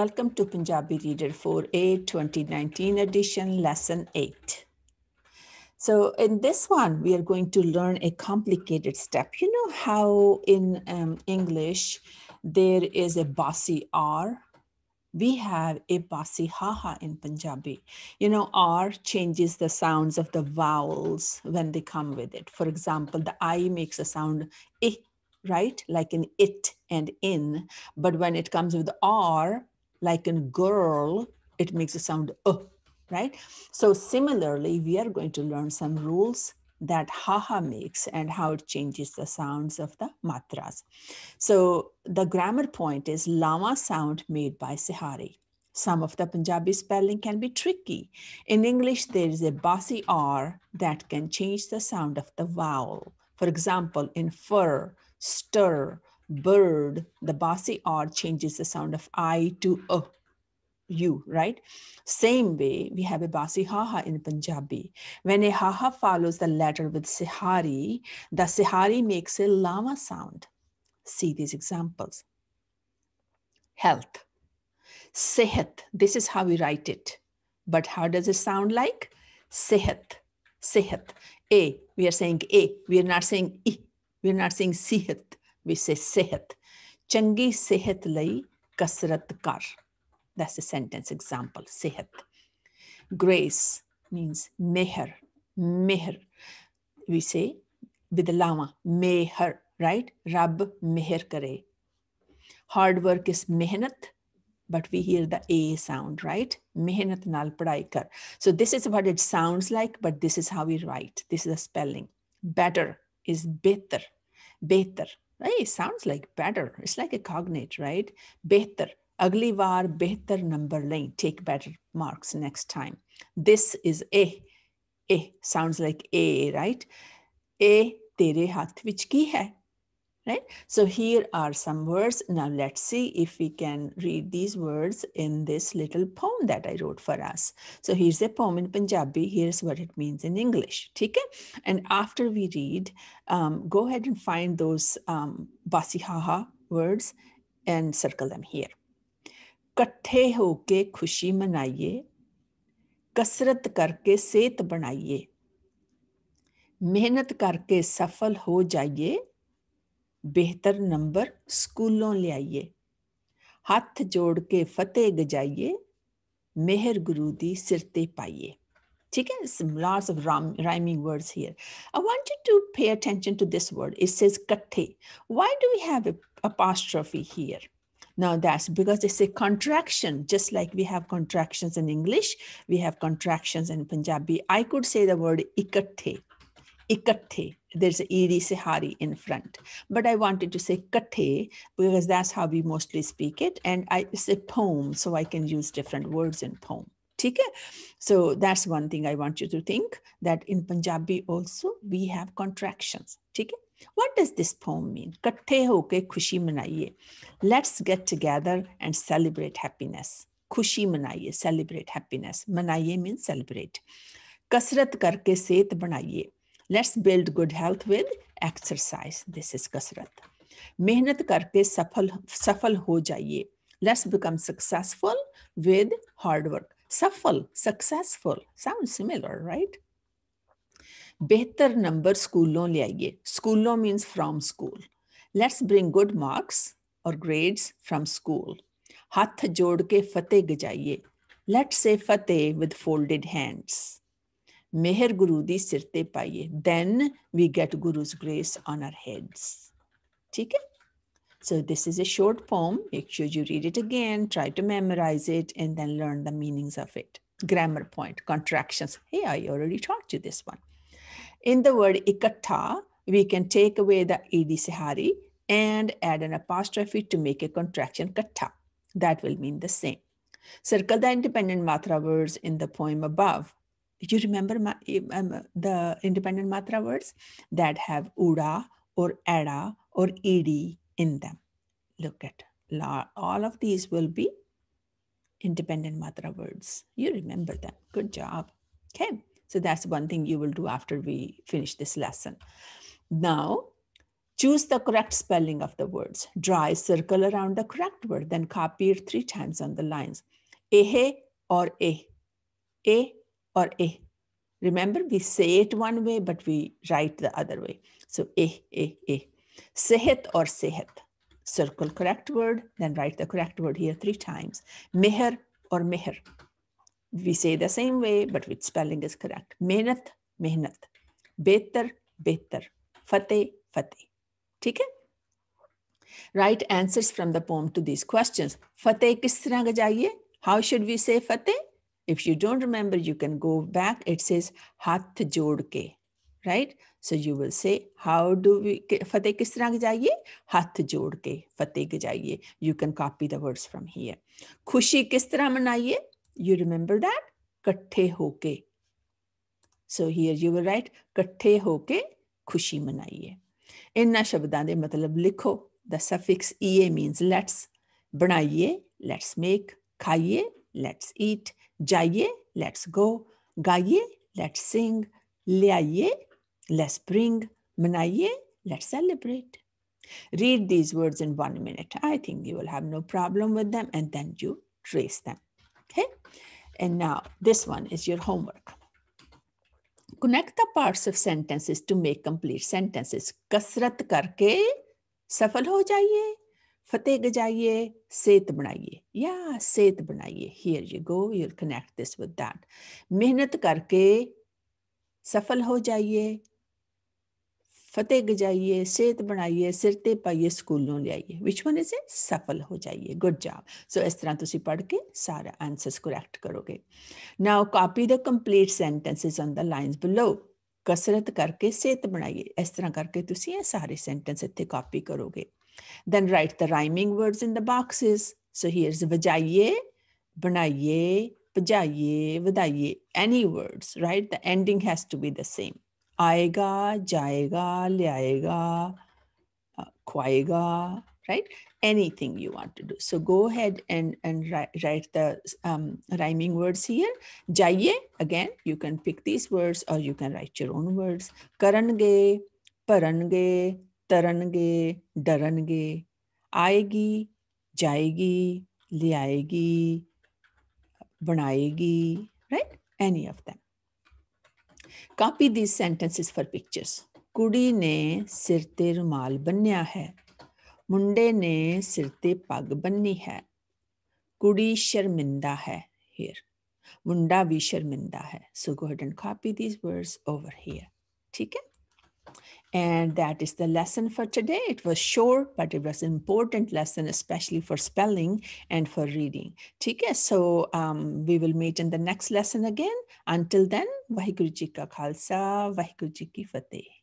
Welcome to Punjabi Reader 4A 2019 edition, lesson eight. So in this one, we are going to learn a complicated step. You know how in um, English, there is a bossy R we have a bossy haha in Punjabi. You know, R changes the sounds of the vowels when they come with it. For example, the I makes a sound I, right? Like in it and in. But when it comes with R, like in girl, it makes a sound, uh, right? So similarly, we are going to learn some rules that haha makes and how it changes the sounds of the matras. So the grammar point is lama sound made by Sihari. Some of the Punjabi spelling can be tricky. In English, there is a bossy R that can change the sound of the vowel. For example, in fur, stir, bird, the bossy R changes the sound of I to a, you, right? Same way, we have a bossy haha in Punjabi. When a haha follows the letter with sihari, the sihari makes a lama sound. See these examples. Health, sehat, this is how we write it. But how does it sound like? Sehat, sehat. A, we are saying A, we are not saying I, we are not saying sihat we say sehat ਚੰਗੀ sehat ਲਈ ਕਸਰਤ ਕਰ that's the sentence example sehat grace means meher meher we say with the lama meher right rab meher kare hard work is mehenat, but we hear the a sound right Mehenat nal padai so this is what it sounds like but this is how we write this is the spelling better is better better Hey, It sounds like better. It's like a cognate, right? Better. Agli var better number lane. Take better marks next time. This is a. A sounds like a, right? A Tere हाथ which ki hai? right? So here are some words. Now let's see if we can read these words in this little poem that I wrote for us. So here's a poem in Punjabi. Here's what it means in English. Okay? And after we read, um, go ahead and find those um, basihaha words and circle them here. ਇਕੱਠੇ ਹੋ khushi ਮਨਾਈਏ ਕਸਰਤ karke ਸਿਹਤ ਬਣਾਈਏ mehnat karke ਸਫਲ ho ਜਾਈਏ बेहतर number स्कूलों लियाइए ਹੱਥ ਜੋੜ ਕੇ ਫਤਿਹ ਗਜਾਈਏ ਮਿਹਰ ਗੁਰੂ ਦੀ ਸਿਰ ਤੇ ਪਾਈਏ ਠੀਕ ਹੈ some lots of rhyming words here I want you to pay attention to this word it says ਇਕੱਠੇ why do we have a apostrophe here Now that's because it's a contraction, just like we have contractions in English, we have contractions in Punjabi. I could say the word ikatte. ikatthe. There's a iri sihari in front. But I wanted to say katthe because that's how we mostly speak it. And I say poem, so I can use different words in poem. ठीक है that's one thing I want you to think that in Punjabi also we have contractions. ठीक है What does this poem mean? Katthe hoke khushi manaiye. Let's get together and celebrate happiness. Khushi manaiye, celebrate happiness. Manaiye means celebrate. Kasrat karke set banaiye let's build good health with exercise this is kasrat मेहनत karke सफल सफल ho जाइए let's become successful with hard work सफल successful sounds similar right Better number स्कूलों liye. आइए means from school let's bring good marks or grades from school हाथ जोड़ ke Fateh गजाइए let's say fateh with folded hands Meher Guru di sirte paye. Then we get Guru's grace on our heads. Okay? So this is a short poem. Make sure you read it again, try to memorize it, and then learn the meanings of it. Grammar point, contractions. Hey, I already taught you this one. In the word ikattha, we can take away the ed sahari and add an apostrophe to make a contraction kattha. That will mean the same. Circle the independent matra words in the poem above you remember eh, um, the independent matra words that have ura or ada or ed in them. Look at all of these will be independent matra words. You remember them. Good job. Okay. So that's one thing you will do after we finish this lesson. Now, choose the correct spelling of the words. Draw a circle around the correct word, then copy it three times on the lines. Ehe or eh. Eh or eh. Remember, we say it one way, but we write the other way. So eh, eh, eh. Sehat or sehat. Circle correct word, then write the correct word here three times. Meher or meher. We say the same way, but with spelling is correct. Mehnat, mehnat. Better, better. Fate, fate. Okay? Write answers from the poem to these questions. Fate kis tarah तरह का जाइए how should we If you don't remember, you can go back. It says hath jodke, right? So you will say, how do we, fateh kis tarah jaiye? Hath jodke fateh You can copy the words from here. Khushi kis manaiye? You remember that? Katthe hoke. So here you will write, katthe hoke khushi manaiye. matlab likho. The suffix "ie" means "let's." A "let's make." Make "let's eat." let's go. Gaye, let's sing. Leaye, let's bring. Bring let's celebrate. Read these words in one minute. I think you will have no problem with them and then you trace them. Okay. And now this one is your homework. Connect the parts of sentences to make complete sentences. कसरत karke, सफल हो फतेह गजाइए सेहत बनाइए या सेहत बनाइए here you go you'll connect this with that मेहनत करके सफल हो जाइए फतेह गजाइए सेहत बनाइए सिर ते पाइए स्कूलों ले आइए विच वन इज सफल हो जाइए गुड जॉब सो इस तरह तुम पढ़ के सारा आंसर्स करेक्ट करोगे now copy the complete sentences on the lines below कसरत करके सेहत बनाइए इस तरह करके तुम सारे सेंटेंस इतने कॉपी करोगे Then write the rhyming words in the boxes. So here's vajaye, banaye, vajaye, vadaye, any words, right? The ending has to be the same. Aega, jaega, liaega, uh, kwaega, right? Anything you want to do. So go ahead and, and write, write the um, rhyming words here. Jaye, again, you can pick these words or you can write your own words. Karange, parange, तरनगे गे आएगी जाएगी ले आएगी बनाएगी write any of them copy these sentences for pictures कुड़ी ने सिर ते रुमाल बनिया है मुंडे ने सिर ते पग बनी है कुड़ी शर्मिंदा है हियर मुंडा भी शर्मिंदा है so go head these words over here ठीक है And that is the lesson for today. It was short, but it was an important lesson, especially for spelling and for reading. Okay, so um, we will meet in the next lesson again. Until then, Vaheguru Ji Ka Khalsa, Vaheguru Ji Ki Fateh.